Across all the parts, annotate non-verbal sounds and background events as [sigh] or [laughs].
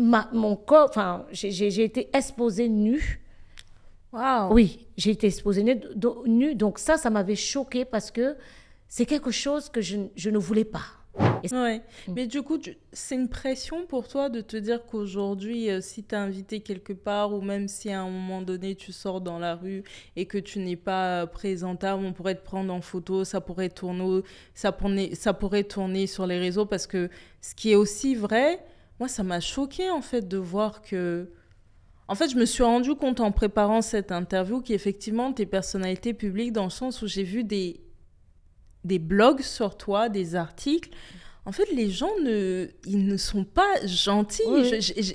ma, mon corps, enfin, j'ai été exposée nue. Waouh Oui, j'ai été exposée nue, Donc ça, ça m'avait choquée parce que c'est quelque chose que je, ne voulais pas. Oui, mm. Mais du coup, c'est une pression pour toi de te dire qu'aujourd'hui, euh, si tu es invité quelque part ou même si à un moment donné tu sors dans la rue et que tu n'es pas euh, présentable, on pourrait te prendre en photo, ça pourrait tourner, ça ça pourrait tourner sur les réseaux parce que ce qui est aussi vrai, moi, ça m'a choqué en fait de voir que. En fait, je me suis rendu compte en préparant cette interview qu'effectivement, tes personnalités publiques, dans le sens où j'ai vu des, des blogs sur toi, des articles, en fait, les gens ne, ils ne sont pas gentils.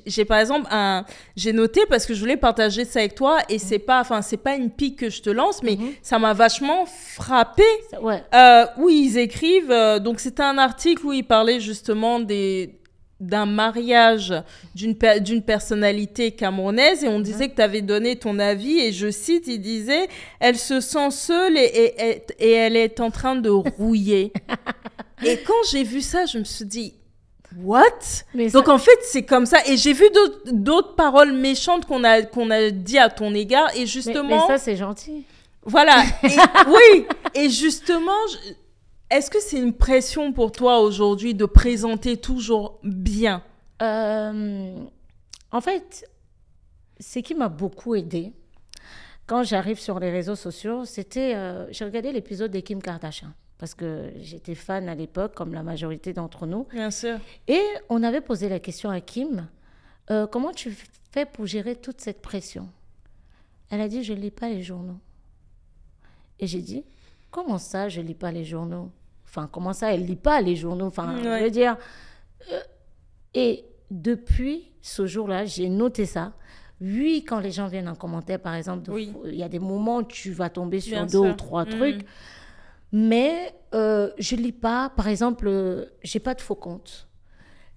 J'ai par exemple un, j'ai noté parce que je voulais partager ça avec toi et c'est pas, enfin c'est pas une pique que je te lance, mais mhm. ça m'a vachement frappé. Ouais. Euh, où ils écrivent, euh, donc c'était un article où ils parlaient justement des d'un mariage d'une d'une personnalité camerounaise et on mm-hmm. disait que tu avais donné ton avis et je cite, il disait elle se sent seule et, et, elle est en train de rouiller. [laughs] et quand j'ai vu ça, je me suis dit What? Donc en fait, c'est comme ça. Et j'ai vu d'autres paroles méchantes qu'on a, qu'on a dit à ton égard. Et justement. Mais, ça, c'est gentil. Voilà. [laughs] oui. Et justement, est-ce que c'est une pression pour toi aujourd'hui de présenter toujours bien euh, En fait, ce qui m'a beaucoup aidé quand j'arrive sur les réseaux sociaux, c'était. Euh, j'ai regardé l'épisode de Kim Kardashian parce que j'étais fan à l'époque, comme la majorité d'entre nous. Bien sûr. Et on avait posé la question à Kim euh, comment tu fais pour gérer toute cette pression Elle a dit je ne lis pas les journaux. Et j'ai dit comment ça, je lis pas les journaux Enfin, comment ça, elle lit pas les journaux Enfin, je veux dire. Euh, et depuis ce jour-là, j'ai noté ça. Oui, quand les gens viennent en commentaire, par exemple, il y a des moments où tu vas tomber sur deux ou trois mm. trucs. Mais je euh, je lis pas, par exemple, euh, j'ai pas de faux compte.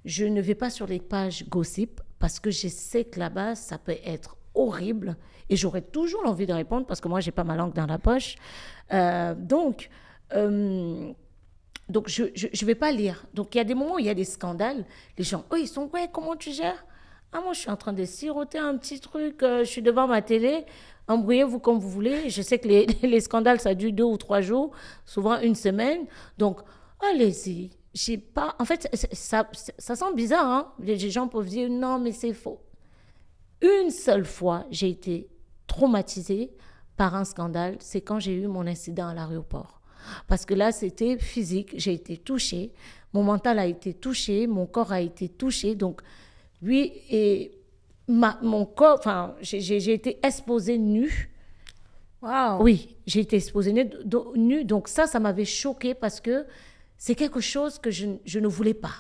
Je ne vais pas sur les pages gossip parce que je sais que là-bas, ça peut être horrible. Et j'aurais toujours l'envie de répondre parce que moi, j'ai pas ma langue dans la poche. Euh, donc, euh, donc, je ne vais pas lire. Donc, il y a des moments où il y a des scandales. Les gens, oh, ils sont, ouais, comment tu gères Ah, moi, je suis en train de siroter un petit truc. Euh, je suis devant ma télé. Embrouillez-vous comme vous voulez. Je sais que [laughs] les, scandales, ça dure deux ou trois jours, souvent une semaine. Donc, allez-y j'ai pas. En fait, ça, ça, sent bizarre. Hein. Les gens peuvent dire non, mais c'est faux. Une seule fois, j'ai été traumatisée par un scandale, c'est quand j'ai eu mon incident à l'aéroport. Parce que là, c'était physique, j'ai été touchée, mon mental a été touché, mon corps a été touché. Donc, oui, et mon corps, enfin, j'ai été exposée nue. Wow. Oui, j'ai été exposée nue, Donc ça, ça m'avait choquée parce que c'est quelque chose que je ne voulais pas.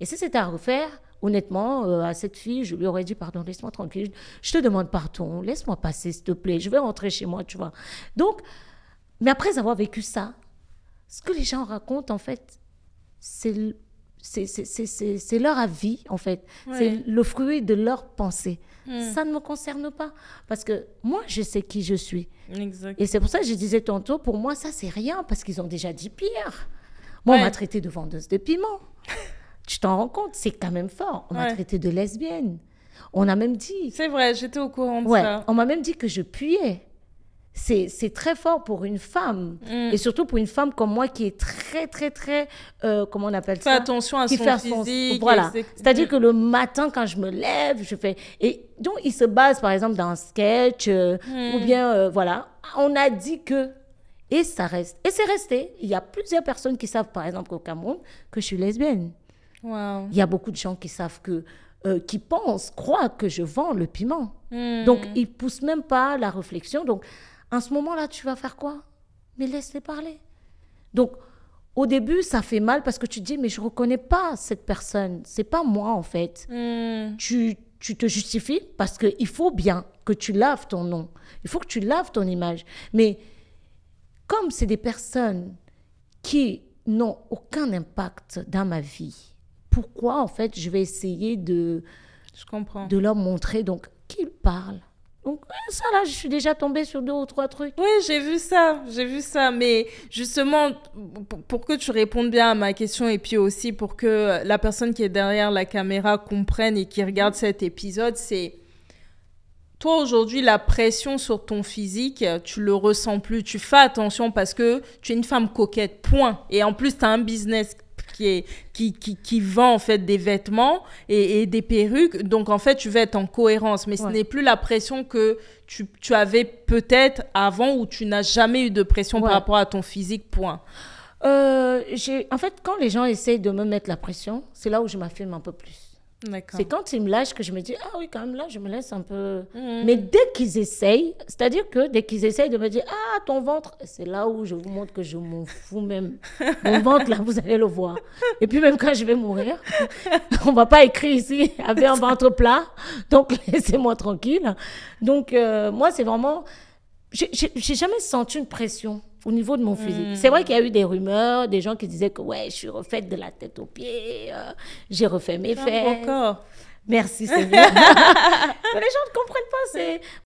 Et si c'était à refaire, honnêtement, euh, à cette fille, je lui aurais dit, pardon, laisse-moi tranquille, je te demande pardon, laisse-moi passer, s'il te plaît, je vais rentrer chez moi, tu vois. Donc, mais après avoir vécu ça, ce que les gens racontent, en fait, c'est c'est leur avis, en fait. C'est le fruit de leur pensée. Hmm. Ça ne me concerne pas. Parce que moi, je sais qui je suis. Et c'est pour ça que je disais tantôt, pour moi, ça, c'est rien, parce qu'ils ont déjà dit pire. Moi, on m'a traité de vendeuse de piment. [laughs] tu t'en rends compte, c'est quand même fort. On m'a traité de lesbienne. On a même dit. C'est vrai, j'étais au courant de ça. On m'a même dit que je puais. C'est très fort pour une femme. Mm. Et surtout pour une femme comme moi qui est très, très, très. Euh, comment on appelle ça Fais attention à son fait physique. Voilà. C'est-à-dire que le matin, quand je me lève, je fais. Et donc, il se base, par exemple, dans un sketch euh, mm. ou bien. Euh, voilà. On a dit que. Et ça reste. Et c'est resté. Il y a plusieurs personnes qui savent, par exemple, au Cameroun, que je suis lesbienne. Il y a beaucoup de gens qui savent que, euh, qui pensent, croient que je vends le piment. Hmm. Donc, ils poussent même pas la réflexion. Donc, en ce moment-là, tu vas faire quoi Mais laisse-les parler. Donc, au début, ça fait mal parce que tu te dis, mais je reconnais pas cette personne. C'est pas moi, en fait. Hmm. Tu, tu te justifies parce qu'il faut bien que tu laves ton nom. Il faut que tu laves ton image. Mais comme c'est des personnes qui n'ont aucun impact dans ma vie, pourquoi en fait je vais essayer de, je comprends. de leur montrer donc qu'ils parlent. Donc ça là, je suis déjà tombée sur deux ou trois trucs. Oui, j'ai vu ça, j'ai vu ça. Mais justement, pour que tu répondes bien à ma question et puis aussi pour que la personne qui est derrière la caméra comprenne et qui regarde mm. cet épisode, c'est toi aujourd'hui la pression sur ton physique, tu le ressens plus, tu fais attention parce que tu es une femme coquette, point. Et en plus, tu as un business qui, qui, qui, vend en fait des vêtements et, des perruques. Donc en fait, tu vas être en cohérence, mais ce n'est plus la pression que tu, avais peut-être avant ou tu n'as jamais eu de pression par rapport à ton physique, point. Euh, en fait, quand les gens essayent de me mettre la pression, c'est là où je m'affirme un peu plus. C'est quand ils me lâchent que je me dis, ah oui, quand même, là, je me laisse un peu. Hmm. Mais dès qu'ils essayent, c'est-à-dire que dès qu'ils essayent de me dire, ah, ton ventre, c'est là où je vous montre que je m'en fous même. [laughs] Mon ventre, là, vous allez le voir. Et puis, même quand je vais mourir, [laughs] on va pas écrire ici avec un ventre plat. Donc, [laughs] laissez-moi tranquille. Donc, euh, moi, c'est vraiment. J'ai jamais senti une pression au niveau de mon physique. Hmm. C'est vrai qu'il y a eu des rumeurs, des gens qui disaient que ouais, je suis refaite de la tête aux pieds, euh, j'ai refait mes faits. Encore. Merci Seigneur. [laughs] les gens ne comprennent pas. C'est